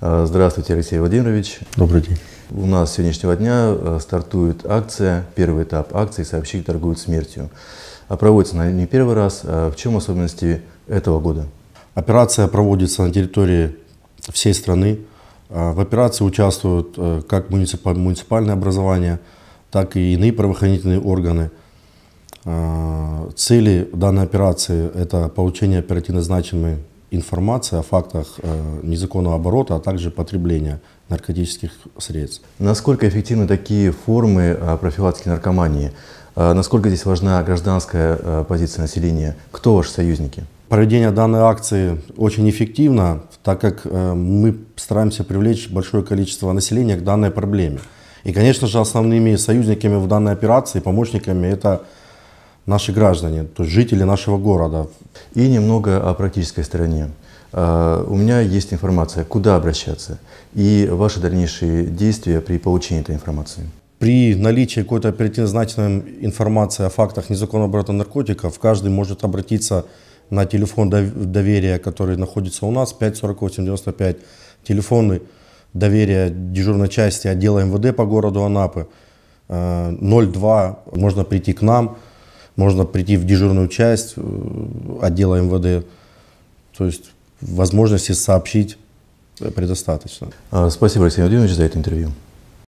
Э, здравствуйте, Алексей Владимирович. Добрый день. У нас с сегодняшнего дня э, стартует акция, первый этап акции «Сообщи, торгуют смертью». А проводится она не первый раз. А в чем особенности этого года? Операция проводится на территории всей страны. В операции участвуют как муниципальные образования, так и иные правоохранительные органы. Цели данной операции – это получение оперативно значимой информация о фактах э, незаконного оборота, а также потребления наркотических средств. Насколько эффективны такие формы э, профилактики наркомании? Э, насколько здесь важна гражданская позиция населения? Кто ваши союзники? Проведение данной акции очень эффективно, так как мы стараемся привлечь большое количество населения к данной проблеме. И, конечно же, основными союзниками в данной операции, помощниками, это наши граждане, то есть жители нашего города, и немного о практической стороне. А, у меня есть информация, куда обращаться и ваши дальнейшие действия при получении этой информации. При наличии какой-то оперативно значимой информации о фактах незаконного оборота наркотиков, каждый может обратиться на телефон доверия, который находится у нас, 54895, телефоны доверия дежурной части отдела МВД по городу Анапы, 02, э, можно прийти к нам, можно прийти в дежурную часть э, отдела МВД. То есть возможности сообщить предостаточно. А, спасибо, Алексей Владимирович, за это интервью.